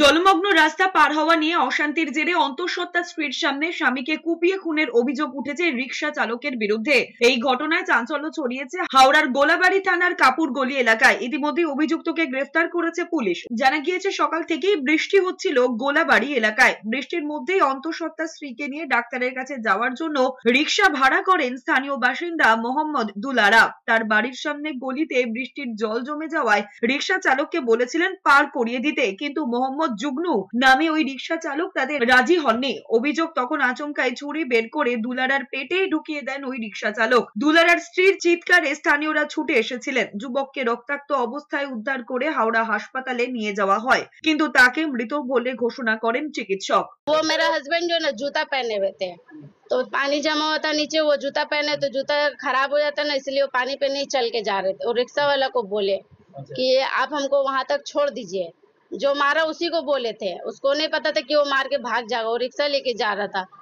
জলমগ্ন রাস্তা পার হওয়া নিয়ে অশান্তির জেরে অন্তঃসত্ত্বা স্ত্রীর সামনে স্বামীকে কুপিয়ে খুনের অভিযোগ উঠেছে রিক্সা চালকের বিরুদ্ধে এই ঘটনায় চাঞ্চল্য ছড়িয়েছে হাওড়ার গোলাবাড়ি থানার কাপুর গলি এলাকায় ইতিমধ্যে অভিযুক্তকে গ্রেফতার করেছে পুলিশ জানা গিয়েছে সকাল থেকেই বৃষ্টি হচ্ছিল গোলাবাড়ি এলাকায় বৃষ্টির মধ্যেই অন্তঃসত্ত্বা স্ত্রীকে নিয়ে ডাক্তারের কাছে যাওয়ার জন্য রিক্সা ভাড়া করেন স্থানীয় বাসিন্দা মোহাম্মদ দুলারা তার বাড়ির সামনে গলিতে বৃষ্টির জল জমে যাওয়ায় রিক্সা চালককে বলেছিলেন পার করিয়ে দিতে কিন্তু মোহাম্মদ মোহাম্মদ জুগনু নামে ওই রিক্সা চালক তাদের রাজি হননি অভিযোগ তখন আচমকায় ছুরি বের করে দুলারার পেটে ঢুকিয়ে দেন ওই রিক্সা চালক দুলারার স্ত্রীর চিৎকারে স্থানীয়রা ছুটে এসেছিলেন যুবককে রক্তাক্ত অবস্থায় উদ্ধার করে হাওড়া হাসপাতালে নিয়ে যাওয়া হয় কিন্তু তাকে মৃত বলে ঘোষণা করেন চিকিৎসক ও মেরা হাজবেন্ড जो ना जूता पहने हुए थे तो पानी जमा होता नीचे वो जूता पहने तो जूता खराब हो जाता ना इसलिए वो पानी पे नहीं चल के जा रहे थे और रिक्शा वाला को बोले कि जो मारा उसी को बोले थे उसको नहीं पता था कि वो मार के भाग जाएगा वो रिक्शा लेके जा रहा था